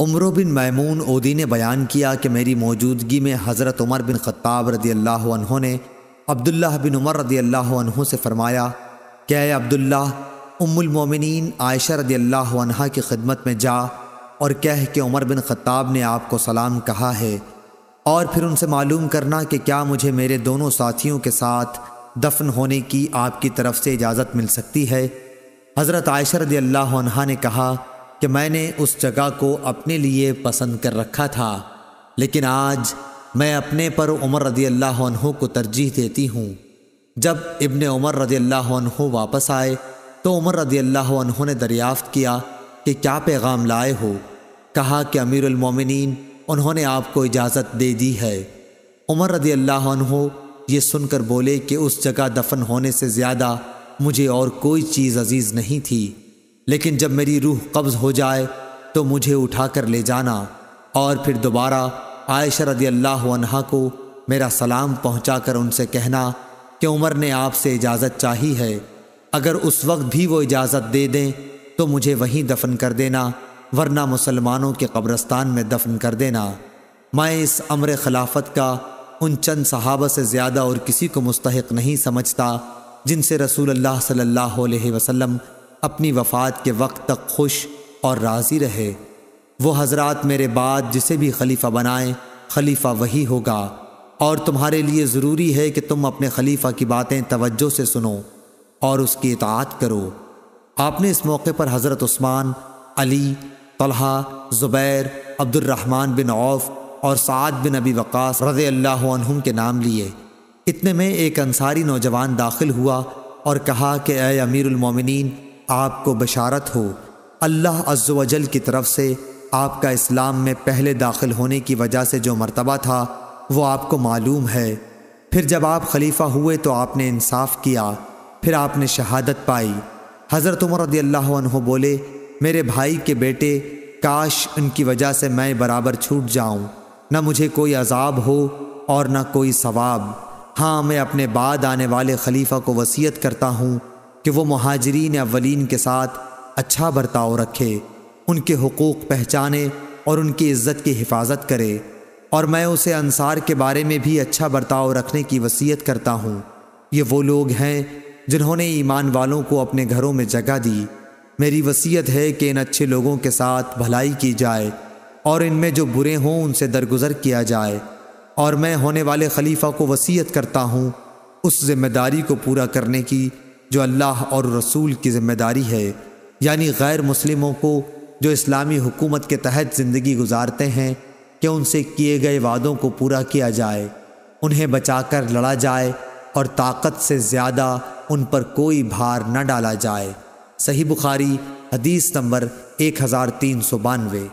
उमर बिन मैमून ओदी ने बयान किया कि मेरी मौजूदगी में हज़रत उमर बिन ख़त्ताब रदी अल्लाह ने अब्दुल्ला बिन उमर रदी अल्लाह से फ़रमाया क्या अब्दुल्ला उमुलमोमिन आयशा रदी अल्लाह की खिदमत में जा और कह के उमर बिन ख़त्ताब ने आपको सलाम कहा है और फिर उनसे मालूम करना कि क्या मुझे मेरे दोनों साथियों के साथ दफन होने की आपकी तरफ से इजाज़त मिल सकती है हज़रत आयशा रदी अल्लाह ने कहा कि मैंने उस जगह को अपने लिए पसंद कर रखा था लेकिन आज मैं अपने पर उमर रदी अल्लाह को तरजीह देती हूँ जब इब्ने उमर रदी अल्लाह वापस आए तो उमर रदी अल्लाह ने दरियाफ़्त किया कि क्या पैगाम लाए हो कहा कि अमीरमिन उन्होंने आपको इजाज़त दे दी है उमर रदी अल्लाह ये सुनकर बोले कि उस जगह दफन होने से ज़्यादा मुझे और कोई चीज़ अजीज़ नहीं थी लेकिन जब मेरी रूह कब्ज़ हो जाए तो मुझे उठा कर ले जाना और फिर दोबारा आयशा रदी अल्लाह को मेरा सलाम पहुँचा कर उनसे कहना कि उमर ने आपसे इजाज़त चाही है अगर उस वक्त भी वो इजाज़त दे दें तो मुझे वहीं दफन कर देना वरना मुसलमानों के कब्रस्तान में दफन कर देना मैं इस अमर खिलाफत का उन चंद सहाबा से ज़्यादा और किसी को मुस्तक नहीं समझता जिनसे रसूल अल्लाह सल्लल्लाहु अलैहि वसल्लम अपनी वफ़ात के वक्त तक खुश और राज़ी रहे वो हजरत मेरे बाद जिसे भी खलीफा बनाएं खलीफा वही होगा और तुम्हारे लिए ज़रूरी है कि तुम अपने खलीफा की बातें तवज्जो से सुनो और उसकी इतात करो आपने इस मौके पर हज़रत उस्मान अली तलहा ज़ुबैर अब्दुलरहमान बिन औफ और साद बिन अबी वक़ास रज़ी अल्लाह के नाम लिए इतने में एक अंसारी नौजवान दाखिल हुआ और कहा कि अमीरमिन आपको बशारत हो अल्लाह अज्जल की तरफ से आपका इस्लाम में पहले दाखिल होने की वजह से जो मर्तबा था वो आपको मालूम है फिर जब आप खलीफा हुए तो आपने इंसाफ किया फिर आपने शहादत पाई हज़रत उमर रदी बोले मेरे भाई के बेटे काश उनकी वजह से मैं बराबर छूट जाऊँ न मुझे कोई अजाब हो और न कोई सवाब हाँ मैं अपने बाद आने वाले खलीफा को वसीयत करता हूँ कि वो महाजरीन अवलिन के साथ अच्छा बर्ताव रखे उनके हकूक़ पहचाने और उनकी इज़्ज़त की हिफाजत करे और मैं उसे अनसार के बारे में भी अच्छा बर्ताव रखने की वसीयत करता हूँ ये वो लोग हैं जिन्होंने ईमान वालों को अपने घरों में जगह दी मेरी वसीयत है कि इन अच्छे लोगों के साथ भलाई की जाए और इनमें जो बुरे हों उनसे दरगुजर किया जाए और मैं होने वाले खलीफा को वसीयत करता हूँ उस जिम्मेदारी को पूरा करने की जो अल्लाह और रसूल की ज़िम्मेदारी है यानी गैर मुस्लिमों को जो इस्लामी हुकूमत के तहत ज़िंदगी गुजारते हैं कि उनसे किए गए वादों को पूरा किया जाए उन्हें बचाकर लड़ा जाए और ताकत से ज़्यादा उन पर कोई भार न डाला जाए सही बुखारी हदीस नंबर एक हज़ार तीन सौ बानवे